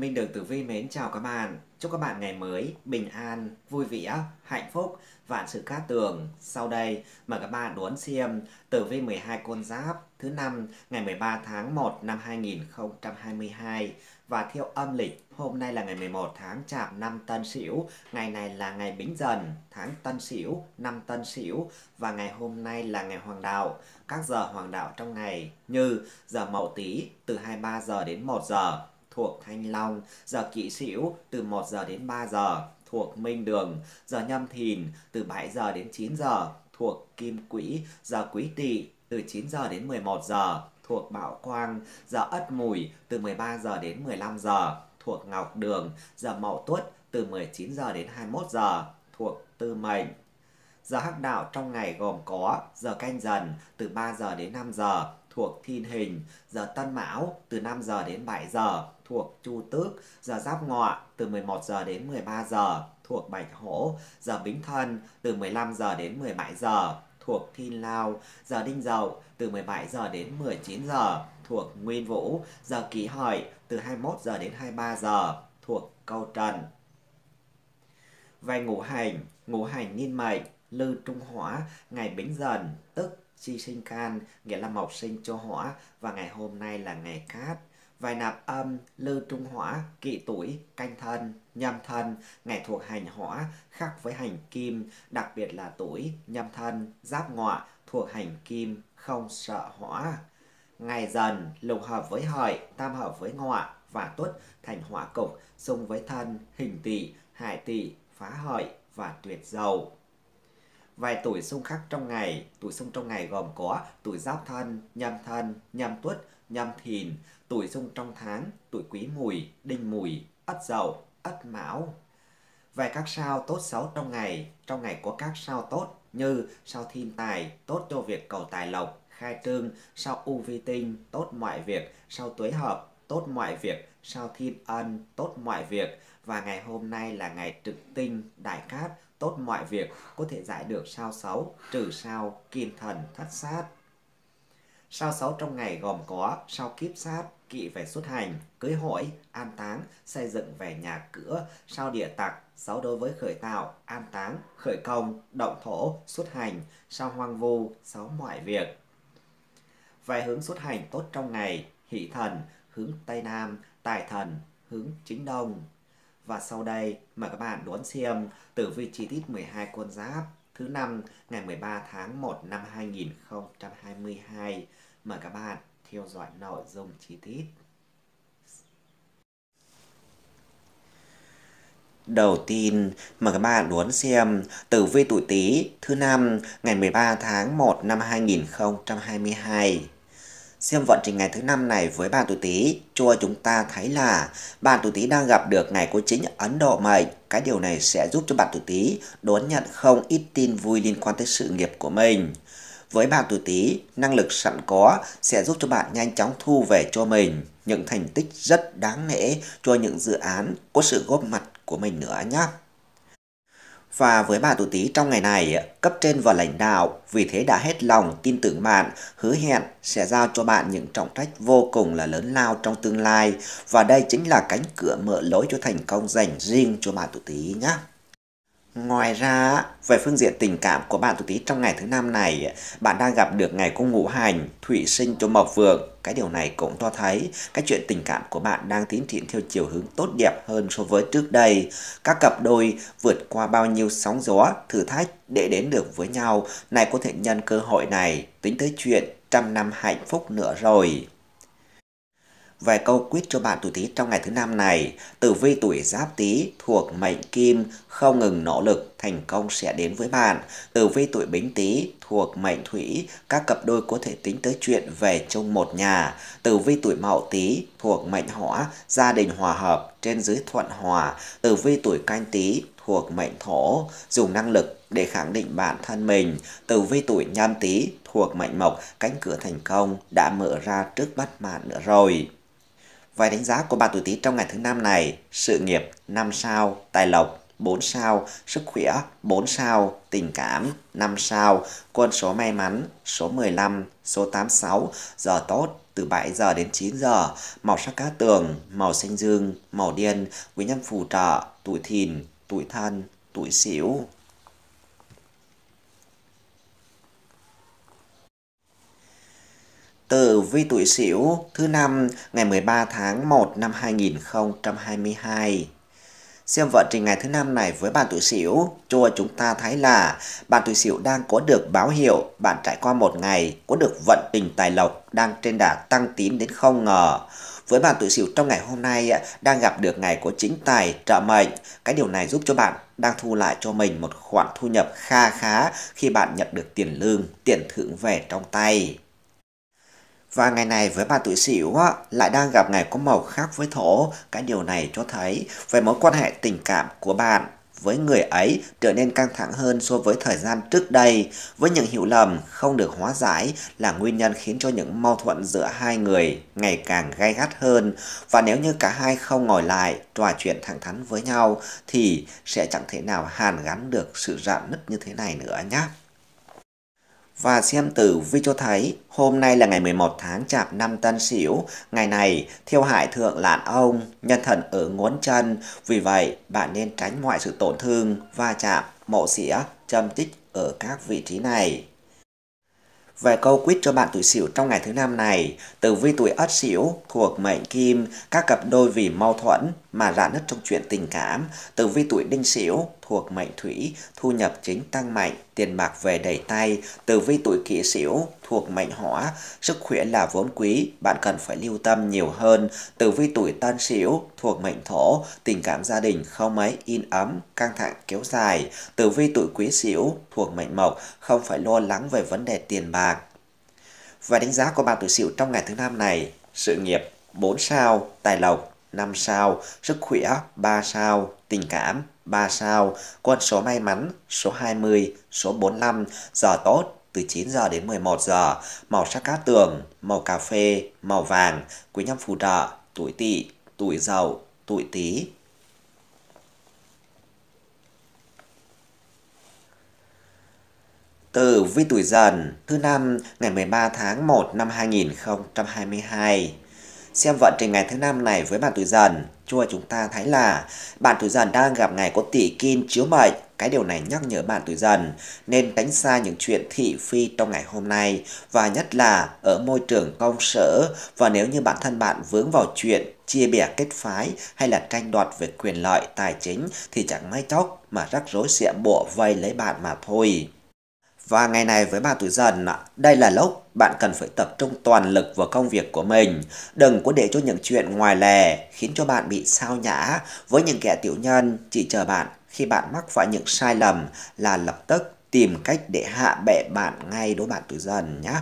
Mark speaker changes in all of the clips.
Speaker 1: Minh được Tử Vi mến chào các bạn. Chúc các bạn ngày mới bình an, vui vẻ, hạnh phúc, vạn sự cát tường. Sau đây, mời các bạn đón xem Tử Vi 12 con giáp thứ năm ngày 13 tháng 1 năm 2022 và theo âm lịch hôm nay là ngày 11 tháng chạp năm Tân Sửu, ngày này là ngày Bính Dần, tháng Tân Sửu, năm Tân Sửu và ngày hôm nay là ngày Hoàng đạo. Các giờ Hoàng đạo trong ngày như giờ Mậu Tý từ 23 giờ đến 1 giờ, thuộc Thanh Long, giờ Kỵ Sửu từ 1 giờ đến 3 giờ thuộc Minh Đường, giờ Nhâm Thìn từ 7 giờ đến 9 giờ thuộc Kim Quỹ, giờ Quý Tỵ từ 9 giờ đến 11 giờ thuộc Bảo Quang, giờ Ất Mùi từ 13 giờ đến 15 giờ thuộc Ngọc Đường, giờ Mậu Tuất từ 19 giờ đến 21 giờ thuộc Tư Mệnh. Giờ hắc đạo trong ngày gồm có giờ canh dần từ 3 giờ đến 5 giờ thuộc thiên hình, giờ tân mão từ 5 giờ đến 7 giờ thuộc chu tước, giờ giáp ngọ từ 11 giờ đến 13 giờ thuộc bạch hổ, giờ bính thân từ 15 giờ đến 17 giờ thuộc thiên lao, giờ đinh dậu từ 17 giờ đến 19 giờ thuộc nguyên vũ, giờ kỷ hợi từ 21 giờ đến 23 giờ thuộc câu trần. Về ngũ hành, ngũ hành niên mệnh, lư trung hỏa ngày bính dần, tức chi sinh can nghĩa là mộc sinh cho hỏa và ngày hôm nay là ngày cát vài nạp âm lư trung hỏa kỵ tuổi canh thân nhâm thân ngày thuộc hành hỏa khác với hành kim đặc biệt là tuổi nhâm thân giáp ngọ thuộc hành kim không sợ hỏa ngày dần lục hợp với hợi tam hợp với ngọ và tuất thành hỏa cục xung với thân hình tỵ hại tỵ phá hợi và tuyệt dầu Vài tuổi xung khắc trong ngày, tuổi xung trong ngày gồm có tuổi giáp thân, nhâm thân, nhâm tuất, nhâm thìn, tuổi xung trong tháng, tuổi quý mùi, đinh mùi, ất dậu, ất mão. Vài các sao tốt xấu trong ngày, trong ngày có các sao tốt như sao thiên tài, tốt cho việc cầu tài lộc, khai trương, sao u vi tinh, tốt mọi việc, sao tuế hợp, tốt mọi việc, sao thiên ân, tốt mọi việc. Và ngày hôm nay là ngày trực tinh, đại cát, tốt mọi việc có thể giải được sao xấu trừ sao kim thần thất sát. Sao xấu trong ngày gồm có sao kiếp sát, kỵ về xuất hành, cưới hỏi, an táng, xây dựng về nhà cửa, sao địa tặc, xấu đối với khởi tạo, an táng, khởi công, động thổ, xuất hành, sao hoang vu, xấu mọi việc. Về hướng xuất hành tốt trong ngày, hỷ thần, hướng Tây Nam, tài thần, hướng chính Đông. Và sau đây mời các bạn đón xem tử vi chi tiết 12 con giáp thứ năm ngày 13 tháng 1 năm 2022. Mời các bạn theo dõi nội dung chi tiết. Đầu tiên, mời các bạn đón xem tử vi tuổi Tý thứ năm ngày 13 tháng 1 năm 2022. Xem vận trình ngày thứ năm này với bàn tuổi Tý, cho chúng ta thấy là bàn tuổi Tý đang gặp được ngày của chính Ấn Độ mệnh. Cái điều này sẽ giúp cho bạn tuổi Tý đón nhận không ít tin vui liên quan tới sự nghiệp của mình. Với bạn tuổi Tý, năng lực sẵn có sẽ giúp cho bạn nhanh chóng thu về cho mình những thành tích rất đáng nể cho những dự án có sự góp mặt của mình nữa nhé. Và với bà tuổi Tý trong ngày này, cấp trên và lãnh đạo vì thế đã hết lòng tin tưởng bạn, hứa hẹn sẽ giao cho bạn những trọng trách vô cùng là lớn lao trong tương lai và đây chính là cánh cửa mở lối cho thành công dành riêng cho bà tuổi Tý nhé. Ngoài ra, về phương diện tình cảm của bạn tuổi Tý trong ngày thứ năm này, bạn đang gặp được ngày cung ngũ hành, thủy sinh cho mộc vượng. Cái điều này cũng cho thấy cái chuyện tình cảm của bạn đang tiến triển theo chiều hướng tốt đẹp hơn so với trước đây. Các cặp đôi vượt qua bao nhiêu sóng gió, thử thách để đến được với nhau, này có thể nhân cơ hội này tính tới chuyện trăm năm hạnh phúc nữa rồi. Vài câu quyết cho bạn tuổi Tý trong ngày thứ năm này, tử vi tuổi Giáp Tý thuộc mệnh Kim, không ngừng nỗ lực, thành công sẽ đến với bạn. Tử vi tuổi Bính Tý thuộc mệnh Thủy, các cặp đôi có thể tính tới chuyện về chung một nhà. Tử vi tuổi Mậu Tý thuộc mệnh Hỏa, gia đình hòa hợp, trên dưới thuận hòa. Tử vi tuổi Canh Tý thuộc mệnh Thổ, dùng năng lực để khẳng định bản thân mình. Tử vi tuổi nhâm tý thuộc mệnh mộc, cánh cửa thành công đã mở ra trước mắt bạn nữa rồi. Vài đánh giá của bạn tuổi Tý trong ngày thứ năm này, sự nghiệp 5 sao, tài lộc 4 sao, sức khỏe 4 sao, tình cảm 5 sao, quân số may mắn số 15, số 86, giờ tốt từ 7 giờ đến 9 giờ, màu sắc cá tường, màu xanh dương, màu điên, quý nhân phù trợ, tuổi thìn, tuổi thân, tuổi xỉu. từ vi tuổi Sửu thứ năm ngày 13 tháng 1 năm 2022. Xem vận trình ngày thứ năm này với bạn tuổi Sửu, cho chúng ta thấy là bạn tuổi Sửu đang có được báo hiệu bạn trải qua một ngày có được vận tình tài lộc đang trên đà tăng tín đến không ngờ. Với bạn tuổi Sửu trong ngày hôm nay đang gặp được ngày của chính tài trợ mệnh, cái điều này giúp cho bạn đang thu lại cho mình một khoản thu nhập kha khá khi bạn nhận được tiền lương, tiền thưởng về trong tay. Và ngày này với bà tuổi sửu lại đang gặp ngày có màu khác với thổ, cái điều này cho thấy về mối quan hệ tình cảm của bạn với người ấy trở nên căng thẳng hơn so với thời gian trước đây, với những hiểu lầm không được hóa giải là nguyên nhân khiến cho những mâu thuẫn giữa hai người ngày càng gay gắt hơn và nếu như cả hai không ngồi lại trò chuyện thẳng thắn với nhau thì sẽ chẳng thể nào hàn gắn được sự rạn nứt như thế này nữa nhé. Và xem tử vi cho thấy, hôm nay là ngày 11 tháng chạp năm Tân Sửu, ngày này thiêu hại thượng lạn ông, nhân thần ở ngón chân, vì vậy bạn nên tránh mọi sự tổn thương, va chạm, mộ xỉa, châm tích ở các vị trí này. Về câu quyết cho bạn tuổi Sửu trong ngày thứ năm này, từ vi tuổi Ất Sửu thuộc mệnh Kim, các cặp đôi vì mâu thuẫn mà rạn nứt trong chuyện tình cảm, từ vi tuổi Đinh Sửu thuộc mệnh thủy, thu nhập chính tăng mạnh, tiền bạc về đầy tay, tử vi tuổi kỷ sửu thuộc mệnh hỏa, sức khỏe là vốn quý, bạn cần phải lưu tâm nhiều hơn. Tử vi tuổi tân sửu thuộc mệnh thổ, tình cảm gia đình không mấy in ấm, căng thẳng kéo dài. Tử vi tuổi quý sửu thuộc mệnh mộc, không phải lo lắng về vấn đề tiền bạc. Và đánh giá của bạn tuổi sửu trong ngày thứ năm này, sự nghiệp 4 sao, tài lộc 5 sao, sức khỏe 3 sao, tình cảm 3 sao, con số may mắn, số 20, số 45, giờ tốt, từ 9 giờ đến 11 giờ, màu sắc cát tường, màu cà phê, màu vàng, quý nhân phù trợ, tuổi tỵ, tuổi dậu, tuổi tý. Từ vi tuổi dần, thứ năm, ngày 13 tháng 1 năm 2022. Xem vận trình ngày thứ năm này với bạn tuổi dần, chua chúng ta thấy là bạn tuổi dần đang gặp ngày có tỷ kim chiếu mệnh. Cái điều này nhắc nhở bạn tuổi dần nên tránh xa những chuyện thị phi trong ngày hôm nay và nhất là ở môi trường công sở và nếu như bản thân bạn vướng vào chuyện chia bè kết phái hay là tranh đoạt về quyền lợi tài chính thì chẳng may chốc mà rắc rối xịa bộ vây lấy bạn mà thôi. Và ngày này với ba tuổi dần, đây là lúc bạn cần phải tập trung toàn lực vào công việc của mình. Đừng có để cho những chuyện ngoài lề khiến cho bạn bị sao nhã với những kẻ tiểu nhân chỉ chờ bạn khi bạn mắc phải những sai lầm là lập tức tìm cách để hạ bệ bạn ngay đối bạn tuổi dần nhé.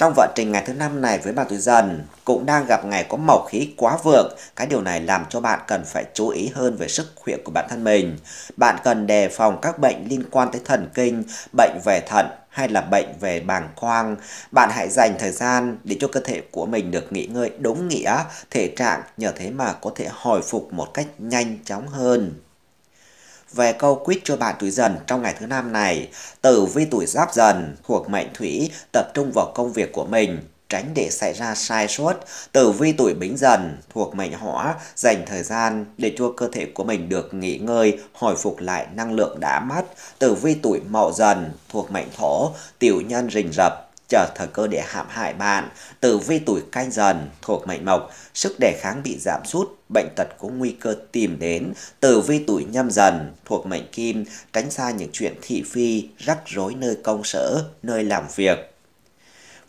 Speaker 1: Trong vận trình ngày thứ năm này với bạn tuổi dần cũng đang gặp ngày có màu khí quá vượng, cái điều này làm cho bạn cần phải chú ý hơn về sức khỏe của bản thân mình. Bạn cần đề phòng các bệnh liên quan tới thần kinh, bệnh về thận hay là bệnh về bàng quang. Bạn hãy dành thời gian để cho cơ thể của mình được nghỉ ngơi đúng nghĩa, thể trạng nhờ thế mà có thể hồi phục một cách nhanh chóng hơn về câu quýt cho bạn tuổi dần trong ngày thứ năm này. Tử vi tuổi giáp dần thuộc mệnh thủy tập trung vào công việc của mình, tránh để xảy ra sai sót. Tử vi tuổi bính dần thuộc mệnh hỏa, dành thời gian để cho cơ thể của mình được nghỉ ngơi, hồi phục lại năng lượng đã mất. Tử vi tuổi mậu dần thuộc mệnh thổ, tiểu nhân rình rập, chờ thời cơ để hãm hại bạn. Tử vi tuổi canh dần thuộc mệnh mộc, sức đề kháng bị giảm sút, bệnh tật có nguy cơ tìm đến. Tử vi tuổi nhâm dần thuộc mệnh kim, tránh xa những chuyện thị phi, rắc rối nơi công sở, nơi làm việc.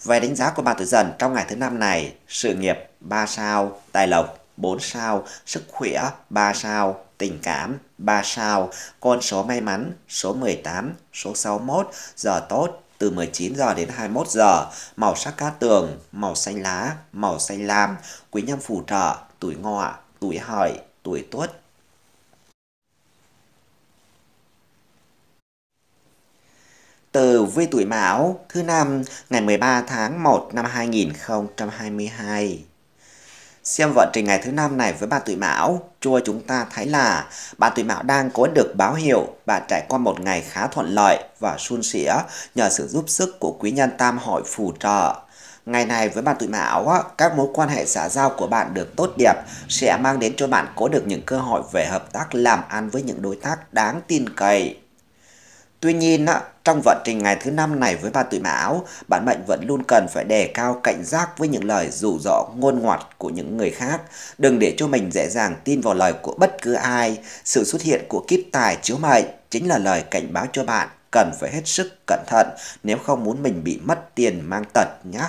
Speaker 1: Về đánh giá của bạn tuổi dần trong ngày thứ năm này, sự nghiệp 3 sao, tài lộc 4 sao, sức khỏe 3 sao, tình cảm 3 sao, con số may mắn số 18, số 61, giờ tốt từ 19 giờ đến 21 giờ, màu sắc cát tường, màu xanh lá, màu xanh lam, quý nhân phù trợ, tuổi ngọ, tuổi hợi, tuổi tuất. Từ vi tuổi Mão, thứ năm, ngày 13 tháng 1 năm 2022. Xem vận trình ngày thứ năm này với bạn tuổi Mão, chua chúng ta thấy là bạn tuổi Mão đang có được báo hiệu bạn trải qua một ngày khá thuận lợi và suôn sẻ nhờ sự giúp sức của quý nhân tam hội phù trợ. Ngày này với bạn tuổi Mão, các mối quan hệ xã giao của bạn được tốt đẹp sẽ mang đến cho bạn có được những cơ hội về hợp tác làm ăn với những đối tác đáng tin cậy. Tuy nhiên, trong vận trình ngày thứ năm này với ba tuổi mão, áo, bản mệnh vẫn luôn cần phải đề cao cảnh giác với những lời rủ rỗ ngôn ngọt của những người khác. Đừng để cho mình dễ dàng tin vào lời của bất cứ ai. Sự xuất hiện của kiếp tài chiếu mệnh chính là lời cảnh báo cho bạn cần phải hết sức cẩn thận nếu không muốn mình bị mất tiền mang tật nhé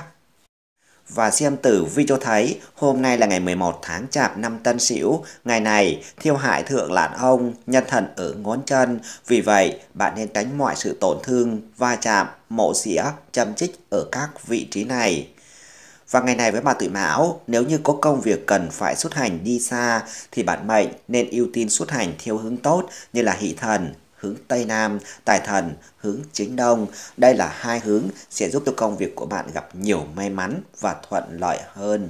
Speaker 1: và xem tử vi cho thấy hôm nay là ngày 11 tháng chạp năm Tân Sửu, ngày này thiêu hại thượng lãn ông, nhân thần ở ngón chân, vì vậy bạn nên tránh mọi sự tổn thương, va chạm, mổ xỉa, châm chích ở các vị trí này. Và ngày này với bà tuổi mão, nếu như có công việc cần phải xuất hành đi xa thì bạn mệnh nên ưu tiên xuất hành theo hướng tốt như là hỷ thần, hướng Tây Nam, tài thần hướng Chính Đông. Đây là hai hướng sẽ giúp cho công việc của bạn gặp nhiều may mắn và thuận lợi hơn.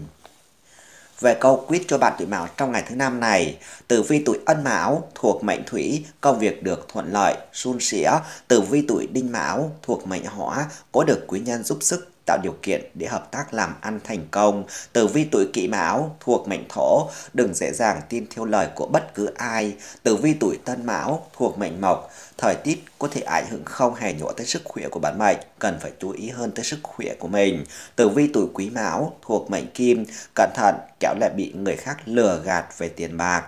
Speaker 1: Về câu quyết cho bạn tuổi Mão trong ngày thứ năm này, tử vi tuổi Ân Mão thuộc mệnh Thủy, công việc được thuận lợi, suôn sẻ, tử vi tuổi Đinh Mão thuộc mệnh Hỏa, có được quý nhân giúp sức tạo điều kiện để hợp tác làm ăn thành công. Tử vi tuổi kỵ mão thuộc mệnh thổ, đừng dễ dàng tin theo lời của bất cứ ai. Tử vi tuổi tân mão thuộc mệnh mộc, thời tiết có thể ảnh hưởng không hề nhỏ tới sức khỏe của bản mệnh, cần phải chú ý hơn tới sức khỏe của mình. Tử vi tuổi quý mão thuộc mệnh kim, cẩn thận kẻo lại bị người khác lừa gạt về tiền bạc.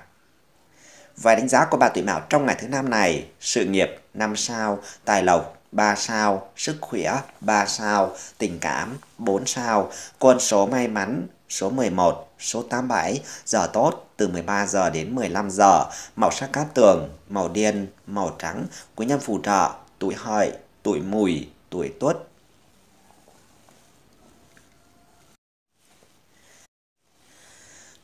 Speaker 1: Vài đánh giá của bà tuổi mão trong ngày thứ năm này, sự nghiệp năm sao, tài lộc 3 sao, sức khỏe 3 sao, tình cảm 4 sao, con số may mắn số 11, số 87, giờ tốt từ 13 giờ đến 15 giờ, màu sắc cát tường, màu đen màu trắng, quý nhân phù trợ, tuổi hợi, tuổi mùi, tuổi tuất,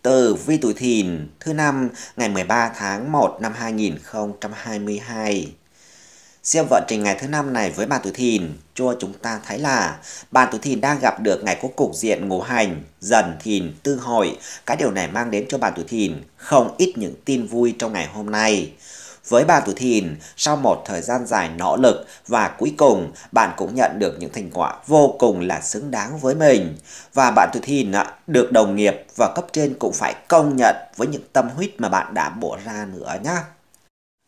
Speaker 1: từ vi tuổi thìn thứ năm ngày 13 tháng 1 năm 2022 Xem vận trình ngày thứ năm này với bàn tuổi thìn, cho chúng ta thấy là bàn tuổi thìn đang gặp được ngày có cục diện ngũ hành, dần thìn, tư hội. Cái điều này mang đến cho bàn tuổi thìn không ít những tin vui trong ngày hôm nay. Với bàn tuổi thìn, sau một thời gian dài nỗ lực và cuối cùng bạn cũng nhận được những thành quả vô cùng là xứng đáng với mình. Và bạn tuổi thìn được đồng nghiệp và cấp trên cũng phải công nhận với những tâm huyết mà bạn đã bỏ ra nữa nhé.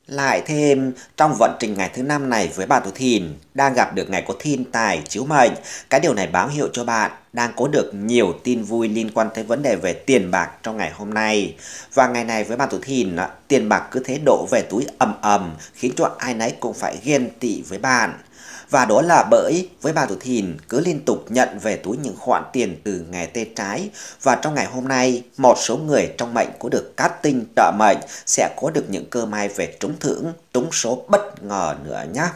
Speaker 1: Lại thêm, trong vận trình ngày thứ năm này với bạn tuổi thìn, đang gặp được ngày có thiên tài chiếu mệnh, cái điều này báo hiệu cho bạn đang có được nhiều tin vui liên quan tới vấn đề về tiền bạc trong ngày hôm nay. Và ngày này với bạn tuổi thìn, tiền bạc cứ thế đổ về túi ầm ầm, khiến cho ai nấy cũng phải ghen tị với bạn. Và đó là bởi với bà Thủ Thìn cứ liên tục nhận về túi những khoản tiền từ nghề tê trái và trong ngày hôm nay một số người trong mệnh có được cát tinh trợ mệnh sẽ có được những cơ may về trúng thưởng, trúng số bất ngờ nữa nhé.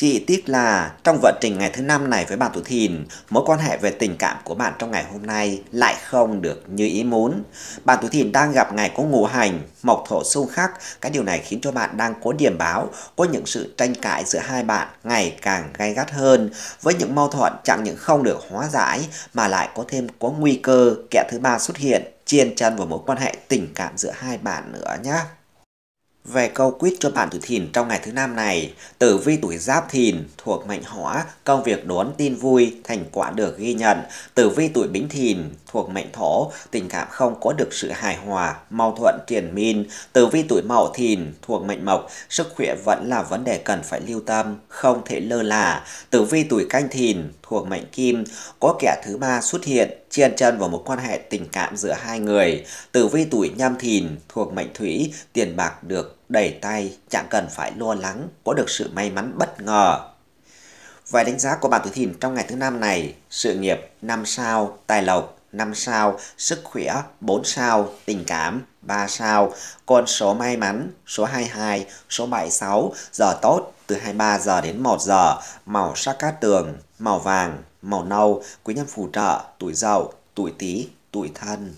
Speaker 1: Chị tiếc là trong vận trình ngày thứ năm này với bạn tuổi thìn, mối quan hệ về tình cảm của bạn trong ngày hôm nay lại không được như ý muốn. Bạn tuổi thìn đang gặp ngày có ngũ hành, mộc thổ xung khắc, cái điều này khiến cho bạn đang có điểm báo, có những sự tranh cãi giữa hai bạn ngày càng gay gắt hơn. Với những mâu thuẫn chẳng những không được hóa giải mà lại có thêm có nguy cơ kẻ thứ ba xuất hiện, chiên chân vào mối quan hệ tình cảm giữa hai bạn nữa nhé. Về câu quyết cho bạn tuổi thìn trong ngày thứ năm này, tử vi tuổi giáp thìn thuộc mệnh hỏa, công việc đón tin vui, thành quả được ghi nhận. Tử vi tuổi bính thìn thuộc mệnh thổ, tình cảm không có được sự hài hòa, mâu thuẫn triền min. Tử vi tuổi mậu thìn thuộc mệnh mộc, sức khỏe vẫn là vấn đề cần phải lưu tâm, không thể lơ là. Tử vi tuổi canh thìn thuộc mệnh kim, có kẻ thứ ba xuất hiện, chen chân vào một quan hệ tình cảm giữa hai người. Tử vi tuổi nhâm thìn thuộc mệnh thủy, tiền bạc được đẩy tay, chẳng cần phải lo lắng, có được sự may mắn bất ngờ. Vài đánh giá của bạn tuổi thìn trong ngày thứ năm này, sự nghiệp 5 sao, tài lộc 5 sao, sức khỏe 4 sao, tình cảm 3 sao, con số may mắn số 22, số 76, giờ tốt từ 23 giờ đến 1 giờ, màu sắc cát tường màu vàng, màu nâu, quý nhân phù trợ, tuổi dậu, tuổi tý, tuổi thân.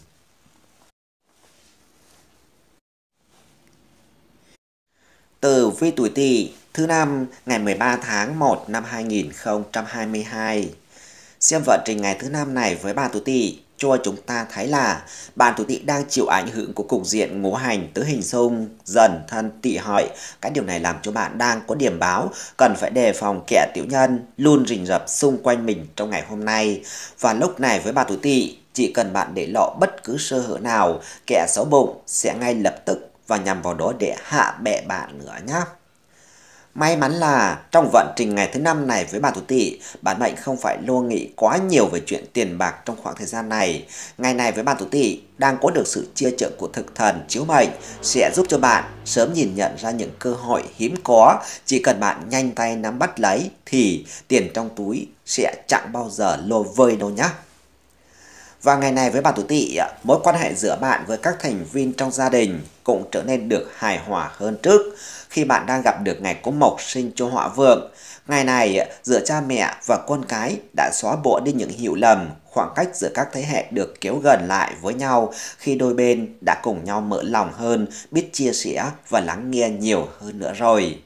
Speaker 1: Từ vi tuổi tỵ thứ năm ngày 13 tháng 1 năm 2022. Xem vận trình ngày thứ năm này với bà tuổi tỵ cho chúng ta thấy là bạn thủ tỵ đang chịu ảnh hưởng của cục diện ngũ hành tứ hình xung dần thân tỵ hợi. Cái điều này làm cho bạn đang có điểm báo cần phải đề phòng kẻ tiểu nhân luôn rình rập xung quanh mình trong ngày hôm nay. Và lúc này với bà thủ tỵ chỉ cần bạn để lọ bất cứ sơ hở nào, kẻ xấu bụng sẽ ngay lập tức và nhằm vào đó để hạ bệ bạn nữa nhé. May mắn là trong vận trình ngày thứ năm này với bà tuổi tỵ, bản mệnh không phải lo nghĩ quá nhiều về chuyện tiền bạc trong khoảng thời gian này. Ngày này với bà tuổi tỵ đang có được sự chia trợ của thực thần chiếu mệnh sẽ giúp cho bạn sớm nhìn nhận ra những cơ hội hiếm có. Chỉ cần bạn nhanh tay nắm bắt lấy thì tiền trong túi sẽ chẳng bao giờ lô vơi đâu nhé. Và ngày này với bà tuổi Tỵ, mối quan hệ giữa bạn với các thành viên trong gia đình cũng trở nên được hài hòa hơn trước khi bạn đang gặp được ngày cung mộc sinh cho họa vượng. Ngày này, giữa cha mẹ và con cái đã xóa bỏ đi những hiểu lầm, khoảng cách giữa các thế hệ được kéo gần lại với nhau khi đôi bên đã cùng nhau mở lòng hơn, biết chia sẻ và lắng nghe nhiều hơn nữa rồi.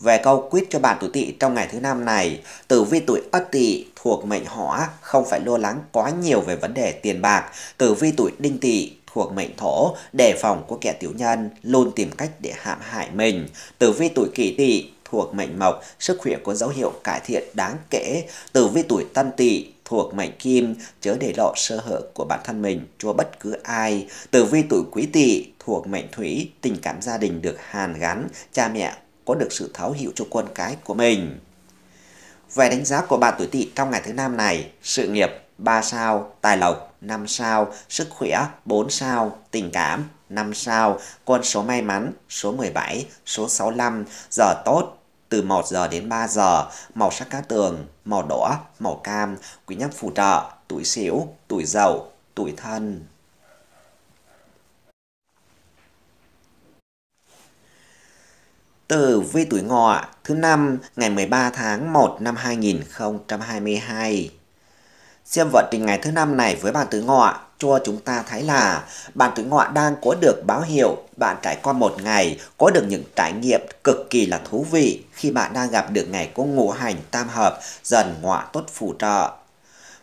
Speaker 1: Về câu quyết cho bạn tuổi tỵ trong ngày thứ năm này, tử vi tuổi ất tỵ thuộc mệnh hỏa không phải lo lắng quá nhiều về vấn đề tiền bạc, tử vi tuổi đinh tỵ thuộc mệnh thổ, đề phòng của kẻ tiểu nhân, luôn tìm cách để hãm hại mình. Tử vi tuổi kỷ tỵ thuộc mệnh mộc, sức khỏe có dấu hiệu cải thiện đáng kể. Tử vi tuổi tân tỵ thuộc mệnh kim, chớ để lộ sơ hở của bản thân mình cho bất cứ ai. Tử vi tuổi quý tỵ thuộc mệnh thủy, tình cảm gia đình được hàn gắn, cha mẹ có được sự thấu hiểu cho con cái của mình. Về đánh giá của bạn tuổi tỵ trong ngày thứ năm này, sự nghiệp 3 sao, tài lộc 5 sao, sức khỏe 4 sao, tình cảm 5 sao, con số may mắn số 17, số 65, giờ tốt từ 1 giờ đến 3 giờ, màu sắc cá tường, màu đỏ, màu cam, quý nhân phù trợ, tuổi xỉu, tuổi giàu tuổi thân. từ vi tuổi ngọ thứ năm ngày 13 tháng 1 năm 2022 Xem vận trình ngày thứ năm này với bàn tứ ngọ cho chúng ta thấy là bạn tử ngọ đang có được báo hiệu bạn trải qua một ngày có được những trải nghiệm cực kỳ là thú vị khi bạn đang gặp được ngày có ngũ hành tam hợp dần ngọ tốt phù trợ.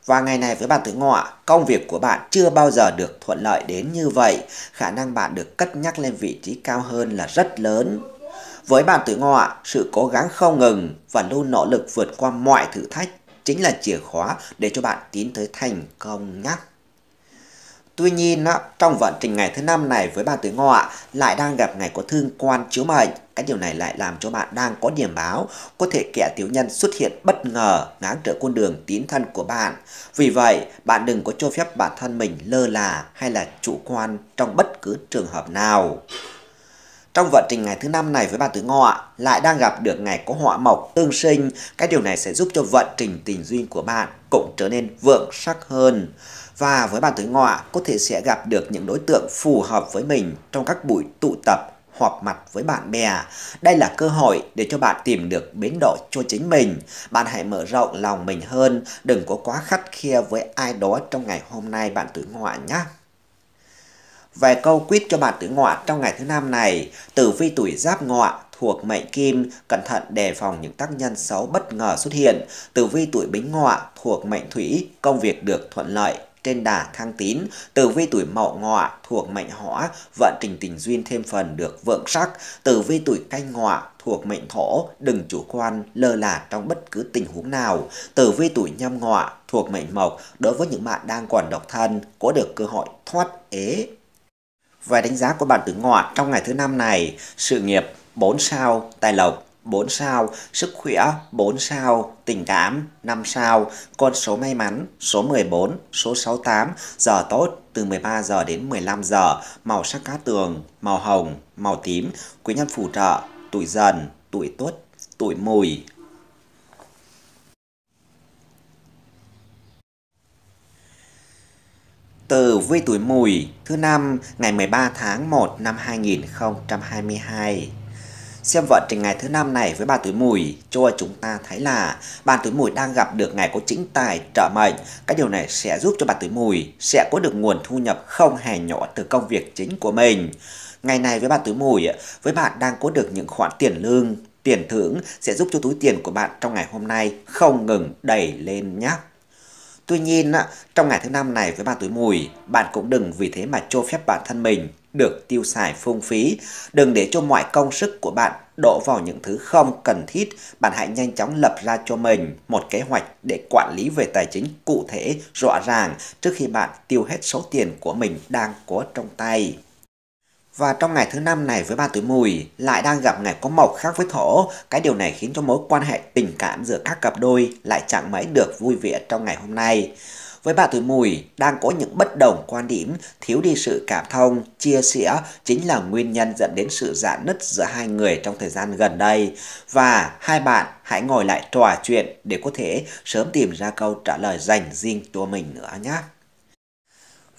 Speaker 1: Và ngày này với bạn tử ngọ, công việc của bạn chưa bao giờ được thuận lợi đến như vậy, khả năng bạn được cất nhắc lên vị trí cao hơn là rất lớn. Với bạn tử ngọ, sự cố gắng không ngừng và luôn nỗ lực vượt qua mọi thử thách chính là chìa khóa để cho bạn tiến tới thành công nhé. Tuy nhiên, trong vận trình ngày thứ năm này với bạn tuổi ngọ lại đang gặp ngày có thương quan chiếu mệnh. Cái điều này lại làm cho bạn đang có điểm báo, có thể kẻ tiểu nhân xuất hiện bất ngờ, ngáng trở con đường tín thân của bạn. Vì vậy, bạn đừng có cho phép bản thân mình lơ là hay là chủ quan trong bất cứ trường hợp nào. Trong vận trình ngày thứ năm này với bà tứ ngọ lại đang gặp được ngày có họa mộc tương sinh, cái điều này sẽ giúp cho vận trình tình duyên của bạn cũng trở nên vượng sắc hơn. Và với bạn tứ ngọ có thể sẽ gặp được những đối tượng phù hợp với mình trong các buổi tụ tập hoặc mặt với bạn bè. Đây là cơ hội để cho bạn tìm được bến đổi cho chính mình. Bạn hãy mở rộng lòng mình hơn, đừng có quá khắt khe với ai đó trong ngày hôm nay bạn tứ ngọ nhé. Vài câu quýt cho bạn tử ngọa trong ngày thứ năm này, tử vi tuổi giáp ngọa thuộc mệnh kim, cẩn thận đề phòng những tác nhân xấu bất ngờ xuất hiện. Tử vi tuổi bính ngọa thuộc mệnh thủy, công việc được thuận lợi, trên đà thăng tín, tử vi tuổi mậu ngọ thuộc mệnh hỏa, vận trình tình duyên thêm phần được vượng sắc, tử vi tuổi canh ngọ thuộc mệnh thổ, đừng chủ quan, lơ là trong bất cứ tình huống nào, tử vi tuổi nhâm ngọ thuộc mệnh mộc, đối với những bạn đang còn độc thân, có được cơ hội thoát ế về đánh giá của bạn tử ngọ trong ngày thứ năm này, sự nghiệp 4 sao, tài lộc 4 sao, sức khỏe 4 sao, tình cảm 5 sao, con số may mắn số 14, số 68, giờ tốt từ 13 giờ đến 15 giờ, màu sắc cá tường, màu hồng, màu tím, quý nhân phù trợ, tuổi dần, tuổi tuất, tuổi mùi, tử với tuổi mùi thứ năm ngày 13 tháng 1 năm 2022. Xem vận trình ngày thứ năm này với bà tuổi mùi cho chúng ta thấy là bà tuổi mùi đang gặp được ngày có chính tài trợ mệnh. Cái điều này sẽ giúp cho bà tuổi mùi sẽ có được nguồn thu nhập không hề nhỏ từ công việc chính của mình. Ngày này với bà tuổi mùi, với bạn đang có được những khoản tiền lương, tiền thưởng sẽ giúp cho túi tiền của bạn trong ngày hôm nay không ngừng đẩy lên nhé. Tuy nhiên, trong ngày thứ năm này với ba tuổi mùi, bạn cũng đừng vì thế mà cho phép bản thân mình được tiêu xài phung phí. Đừng để cho mọi công sức của bạn đổ vào những thứ không cần thiết. Bạn hãy nhanh chóng lập ra cho mình một kế hoạch để quản lý về tài chính cụ thể, rõ ràng trước khi bạn tiêu hết số tiền của mình đang có trong tay. Và trong ngày thứ năm này với ba tuổi mùi lại đang gặp ngày có mộc khác với thổ, cái điều này khiến cho mối quan hệ tình cảm giữa các cặp đôi lại chẳng mấy được vui vẻ trong ngày hôm nay. Với bà tuổi mùi đang có những bất đồng quan điểm, thiếu đi sự cảm thông, chia sẻ chính là nguyên nhân dẫn đến sự giãn nứt giữa hai người trong thời gian gần đây. Và hai bạn hãy ngồi lại trò chuyện để có thể sớm tìm ra câu trả lời dành riêng cho mình nữa nhé.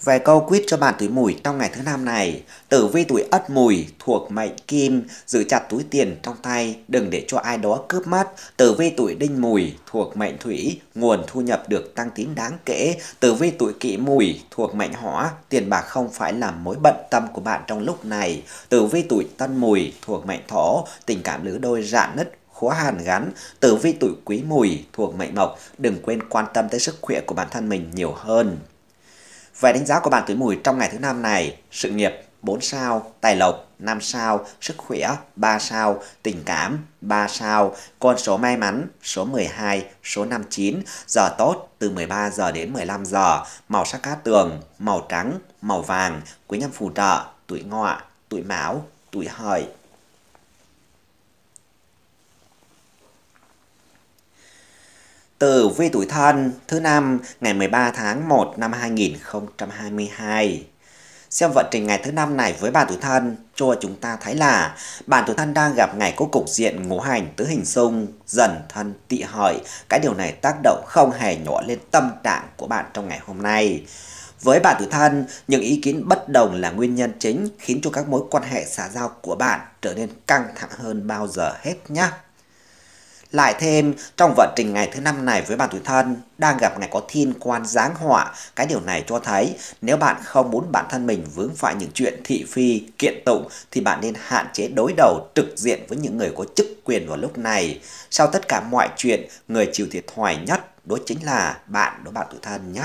Speaker 1: Về câu quyết cho bạn tuổi mùi trong ngày thứ năm này, tử vi tuổi ất mùi thuộc mệnh kim, giữ chặt túi tiền trong tay, đừng để cho ai đó cướp mất. Tử vi tuổi đinh mùi thuộc mệnh thủy, nguồn thu nhập được tăng tín đáng kể. Tử vi tuổi kỷ mùi thuộc mệnh hỏa, tiền bạc không phải là mối bận tâm của bạn trong lúc này. Tử vi tuổi tân mùi thuộc mệnh thổ, tình cảm lứa đôi rạn nứt khó hàn gắn, tử vi tuổi quý mùi thuộc mệnh mộc, đừng quên quan tâm tới sức khỏe của bản thân mình nhiều hơn. Về đánh giá của bạn tuổi mùi trong ngày thứ năm này, sự nghiệp 4 sao, tài lộc 5 sao, sức khỏe 3 sao, tình cảm 3 sao, con số may mắn số 12, số 59, giờ tốt từ 13 giờ đến 15 giờ, màu sắc cát tường, màu trắng, màu vàng, quý nhân phù trợ, tuổi ngọ, tuổi mão, tuổi hợi. tử vi tuổi thân thứ năm ngày 13 tháng 1 năm 2022. Xem vận trình ngày thứ năm này với bạn tuổi thân, cho chúng ta thấy là bạn tuổi thân đang gặp ngày có cục diện ngũ hành tứ hình xung, dần thân tị hợi. Cái điều này tác động không hề nhỏ lên tâm trạng của bạn trong ngày hôm nay. Với bạn tuổi thân, những ý kiến bất đồng là nguyên nhân chính khiến cho các mối quan hệ xã giao của bạn trở nên căng thẳng hơn bao giờ hết nhé. Lại thêm, trong vận trình ngày thứ năm này với bạn tuổi thân, đang gặp ngày có thiên quan giáng họa, cái điều này cho thấy nếu bạn không muốn bản thân mình vướng phải những chuyện thị phi, kiện tụng thì bạn nên hạn chế đối đầu trực diện với những người có chức quyền vào lúc này. Sau tất cả mọi chuyện, người chịu thiệt thòi nhất đó chính là bạn đối bạn tuổi thân nhé.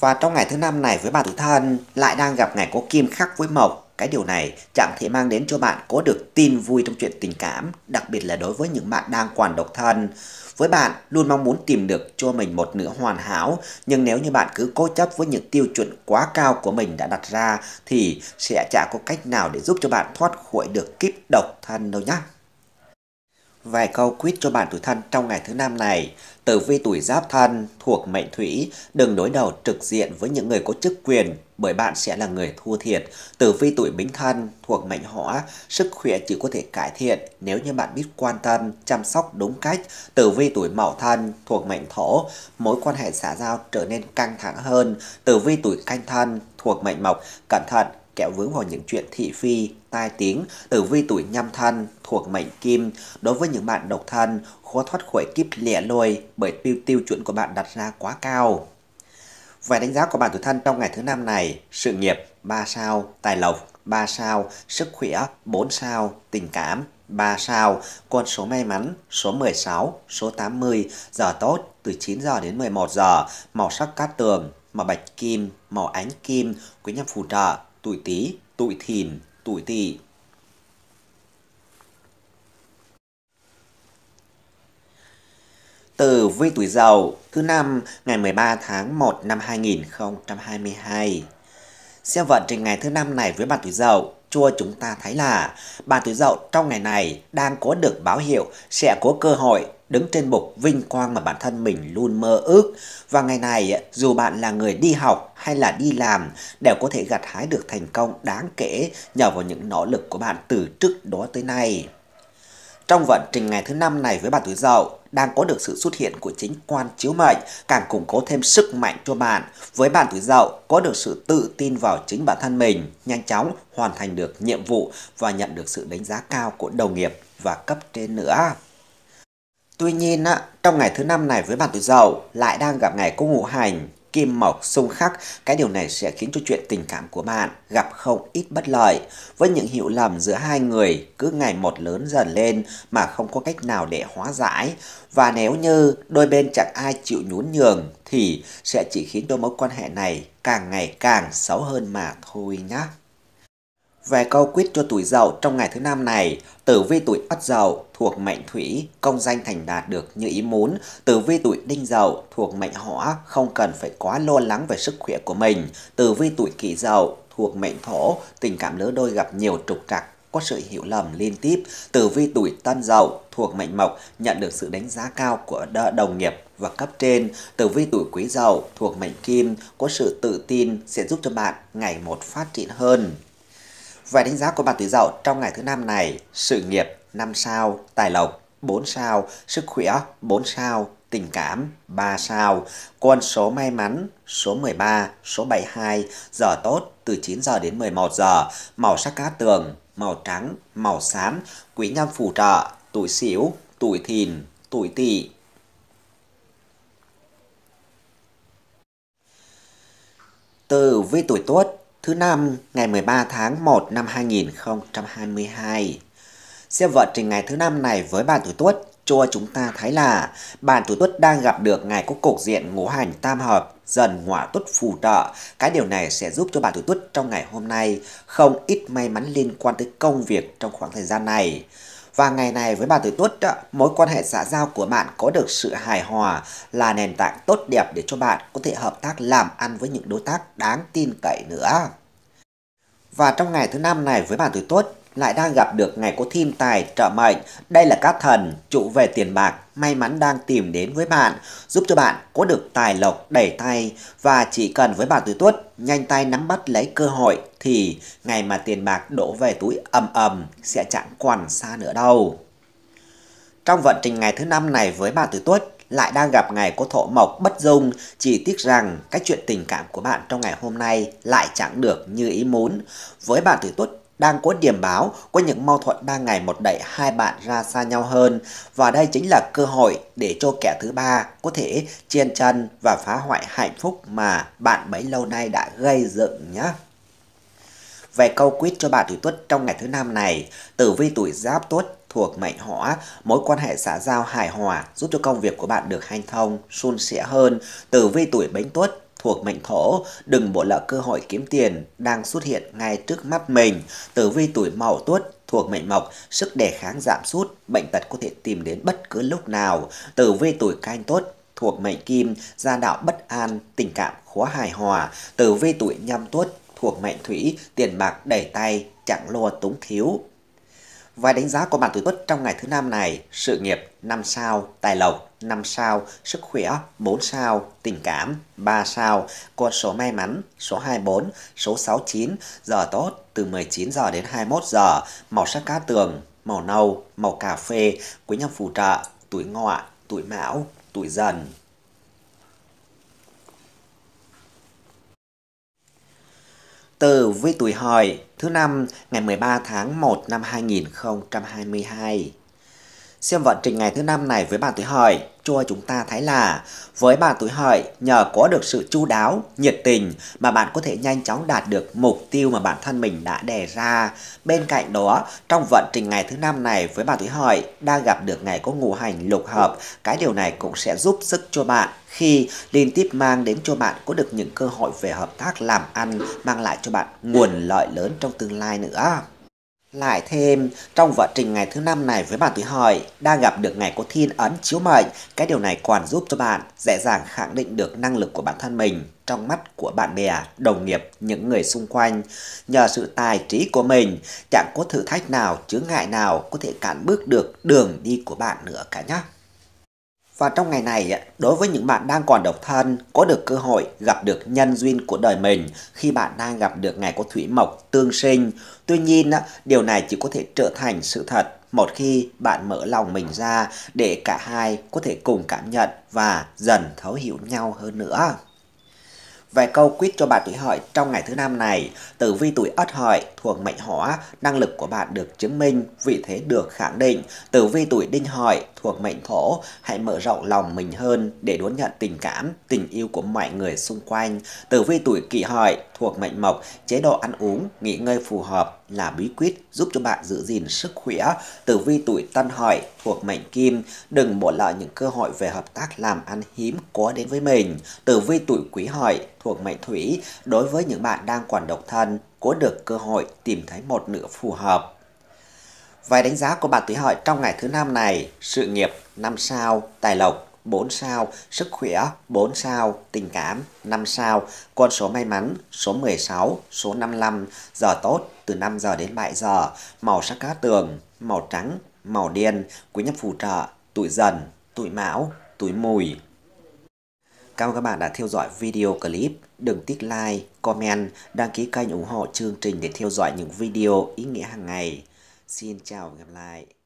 Speaker 1: Và trong ngày thứ năm này với bạn tuổi thân lại đang gặp ngày có kim khắc với mộc cái điều này chẳng thể mang đến cho bạn có được tin vui trong chuyện tình cảm, đặc biệt là đối với những bạn đang còn độc thân. Với bạn, luôn mong muốn tìm được cho mình một nửa hoàn hảo, nhưng nếu như bạn cứ cố chấp với những tiêu chuẩn quá cao của mình đã đặt ra, thì sẽ chả có cách nào để giúp cho bạn thoát khỏi được kiếp độc thân đâu nhé. Vài câu quyết cho bạn tuổi thân trong ngày thứ năm này. Tử vi tuổi giáp thân thuộc mệnh thủy, đừng đối đầu trực diện với những người có chức quyền bởi bạn sẽ là người thua thiệt. Tử vi tuổi bính thân thuộc mệnh hỏa, sức khỏe chỉ có thể cải thiện nếu như bạn biết quan tâm, chăm sóc đúng cách. Tử vi tuổi mậu thân thuộc mệnh thổ, mối quan hệ xã giao trở nên căng thẳng hơn. Tử vi tuổi canh thân thuộc mệnh mộc, cẩn thận kẹo vướng vào những chuyện thị phi tai tiếng, tử vi tuổi nhâm thân thuộc mệnh kim. Đối với những bạn độc thân, khó thoát khỏi kiếp lẻ lôi bởi tiêu, tiêu chuẩn của bạn đặt ra quá cao. vài đánh giá của bạn tuổi thân trong ngày thứ năm này, sự nghiệp 3 sao, tài lộc 3 sao, sức khỏe 4 sao, tình cảm 3 sao, con số may mắn số 16, số 80, giờ tốt từ 9 giờ đến 11 giờ, màu sắc cát tường, màu bạch kim, màu ánh kim, quý nhân phù trợ, tuổi tý, tuổi thìn tuổi Tỵ. từ vi tuổi Dậu thứ năm ngày 13 tháng 1 năm 2022. Xem vận trình ngày thứ năm này với bạn tuổi Dậu cho chúng ta thấy là bạn tuổi dậu trong ngày này đang có được báo hiệu sẽ có cơ hội đứng trên bục vinh quang mà bản thân mình luôn mơ ước. Và ngày này, dù bạn là người đi học hay là đi làm, đều có thể gặt hái được thành công đáng kể nhờ vào những nỗ lực của bạn từ trước đó tới nay. Trong vận trình ngày thứ năm này với bạn tuổi dậu, đang có được sự xuất hiện của chính quan chiếu mệnh càng củng cố thêm sức mạnh cho bạn. Với bạn tuổi dậu có được sự tự tin vào chính bản thân mình, nhanh chóng hoàn thành được nhiệm vụ và nhận được sự đánh giá cao của đồng nghiệp và cấp trên nữa. Tuy nhiên, trong ngày thứ năm này với bạn tuổi dậu lại đang gặp ngày cung ngũ hành kim mộc xung khắc, cái điều này sẽ khiến cho chuyện tình cảm của bạn gặp không ít bất lợi. Với những hiểu lầm giữa hai người cứ ngày một lớn dần lên mà không có cách nào để hóa giải. Và nếu như đôi bên chẳng ai chịu nhún nhường thì sẽ chỉ khiến đôi mối quan hệ này càng ngày càng xấu hơn mà thôi nhé. Về câu quyết cho tuổi dậu trong ngày thứ năm này, tử vi tuổi ất dậu thuộc mệnh thủy, công danh thành đạt được như ý muốn. Tử vi tuổi đinh dậu thuộc mệnh hỏa, không cần phải quá lo lắng về sức khỏe của mình. Tử vi tuổi kỷ dậu thuộc mệnh thổ, tình cảm lứa đôi gặp nhiều trục trặc, có sự hiểu lầm liên tiếp. Tử vi tuổi tân dậu thuộc mệnh mộc nhận được sự đánh giá cao của đồng nghiệp và cấp trên. Tử vi tuổi quý dậu thuộc mệnh kim có sự tự tin sẽ giúp cho bạn ngày một phát triển hơn. Vài đánh giá của bạn tuổi dậu trong ngày thứ năm này, sự nghiệp 5 sao, tài lộc 4 sao, sức khỏe 4 sao, tình cảm 3 sao, con số may mắn số 13, số 72, giờ tốt từ 9 giờ đến 11 giờ, màu sắc cát tường, màu trắng, màu xám, quý nhân phù trợ, tuổi xỉu, tuổi thìn, tuổi tỵ. Từ vi tuổi tuất Thứ năm, ngày 13 tháng 1 năm 2022. Xem vận trình ngày thứ năm này với bạn tuổi tuất, cho chúng ta thấy là bạn tuổi tuất đang gặp được ngày có cục diện ngũ hành tam hợp dần hỏa tuất phù trợ. Cái điều này sẽ giúp cho bạn tuổi tuất trong ngày hôm nay không ít may mắn liên quan tới công việc trong khoảng thời gian này. Và ngày này với bạn tuổi Tuất, mối quan hệ xã giao của bạn có được sự hài hòa là nền tảng tốt đẹp để cho bạn có thể hợp tác làm ăn với những đối tác đáng tin cậy nữa. Và trong ngày thứ năm này với bạn tuổi Tuất, lại đang gặp được ngày có thiên tài trợ mệnh. Đây là các thần trụ về tiền bạc may mắn đang tìm đến với bạn, giúp cho bạn có được tài lộc đẩy tay và chỉ cần với bạn tuổi tuất, nhanh tay nắm bắt lấy cơ hội thì ngày mà tiền bạc đổ về túi ầm ầm sẽ chẳng còn xa nữa đâu. Trong vận trình ngày thứ năm này với bà tuổi Tuất, lại đang gặp ngày có thổ mộc bất dung, chỉ tiếc rằng cái chuyện tình cảm của bạn trong ngày hôm nay lại chẳng được như ý muốn. Với bạn tuổi Tuất đang có điểm báo có những mâu thuẫn ba ngày một đẩy hai bạn ra xa nhau hơn và đây chính là cơ hội để cho kẻ thứ ba có thể chiên chân và phá hoại hạnh phúc mà bạn bấy lâu nay đã gây dựng nhé. Về câu quyết cho bạn tuổi Tuất trong ngày thứ năm này, tử vi tuổi giáp tuất thuộc mệnh hỏa, mối quan hệ xã giao hài hòa giúp cho công việc của bạn được hanh thông, suôn sẻ hơn. Tử vi tuổi bính tuất thuộc mệnh thổ, đừng bỏ lỡ cơ hội kiếm tiền đang xuất hiện ngay trước mắt mình. Tử vi tuổi mậu tuất thuộc mệnh mộc, sức đề kháng giảm sút, bệnh tật có thể tìm đến bất cứ lúc nào. Tử vi tuổi canh tuất thuộc mệnh kim, gia đạo bất an, tình cảm khó hài hòa. Tử vi tuổi nhâm tuất thuộc mệnh thủy, tiền bạc đầy tay, chẳng lùa túng thiếu. Vài đánh giá của bản tuổi tuất trong ngày thứ năm này, sự nghiệp 5 sao, tài lộc 5 sao, sức khỏe 4 sao, tình cảm 3 sao, con số may mắn số 24, số 69, giờ tốt từ 19 giờ đến 21 giờ, màu sắc cá tường, màu nâu, màu cà phê, quý nhân phù trợ, tuổi ngọ, tuổi mão, tuổi dần. Từ với tuổi hợi thứ năm ngày 13 tháng 1 năm 2022. Xem vận trình ngày thứ năm này với bạn tuổi hợi cho chúng ta thấy là với bạn tuổi hợi nhờ có được sự chu đáo, nhiệt tình mà bạn có thể nhanh chóng đạt được mục tiêu mà bản thân mình đã đề ra. Bên cạnh đó, trong vận trình ngày thứ năm này với bạn tuổi hợi đang gặp được ngày có ngũ hành lục hợp, cái điều này cũng sẽ giúp sức cho bạn khi liên tiếp mang đến cho bạn có được những cơ hội về hợp tác làm ăn mang lại cho bạn nguồn lợi lớn trong tương lai nữa. Lại thêm, trong vận trình ngày thứ năm này với bạn tự hỏi, đang gặp được ngày có thiên ấn chiếu mệnh, cái điều này còn giúp cho bạn dễ dàng khẳng định được năng lực của bản thân mình trong mắt của bạn bè, đồng nghiệp, những người xung quanh. Nhờ sự tài trí của mình, chẳng có thử thách nào, chướng ngại nào có thể cản bước được đường đi của bạn nữa cả nhé. Và trong ngày này, đối với những bạn đang còn độc thân, có được cơ hội gặp được nhân duyên của đời mình khi bạn đang gặp được ngày có thủy mộc tương sinh. Tuy nhiên, điều này chỉ có thể trở thành sự thật một khi bạn mở lòng mình ra để cả hai có thể cùng cảm nhận và dần thấu hiểu nhau hơn nữa. Vài câu quýt cho bạn tuổi hợi trong ngày thứ năm này, tử vi tuổi ất hợi thuộc mệnh hỏa, năng lực của bạn được chứng minh, vị thế được khẳng định. Tử vi tuổi đinh hợi thuộc mệnh thổ, hãy mở rộng lòng mình hơn để đón nhận tình cảm, tình yêu của mọi người xung quanh. Tử vi tuổi kỷ hợi thuộc mệnh mộc, chế độ ăn uống, nghỉ ngơi phù hợp, là bí quyết giúp cho bạn giữ gìn sức khỏe. Tử vi tuổi Tân Hợi thuộc mệnh Kim, đừng bỏ lỡ những cơ hội về hợp tác làm ăn hiếm có đến với mình. Tử vi tuổi Quý Hợi thuộc mệnh Thủy, đối với những bạn đang còn độc thân, có được cơ hội tìm thấy một nửa phù hợp. Vài đánh giá của bạn tuổi Hợi trong ngày thứ năm này, sự nghiệp năm sao, tài lộc 4 sao, sức khỏe 4 sao, tình cảm 5 sao, con số may mắn số 16, số 55, giờ tốt từ 5 giờ đến 7 giờ, màu sắc cá tường, màu trắng, màu đen, quý nhân phù trợ, tuổi dần, tuổi mão, tuổi mùi. Cảm ơn các bạn đã theo dõi video clip. Đừng tích like, comment, đăng ký kênh ủng hộ chương trình để theo dõi những video ý nghĩa hàng ngày. Xin chào và gặp lại.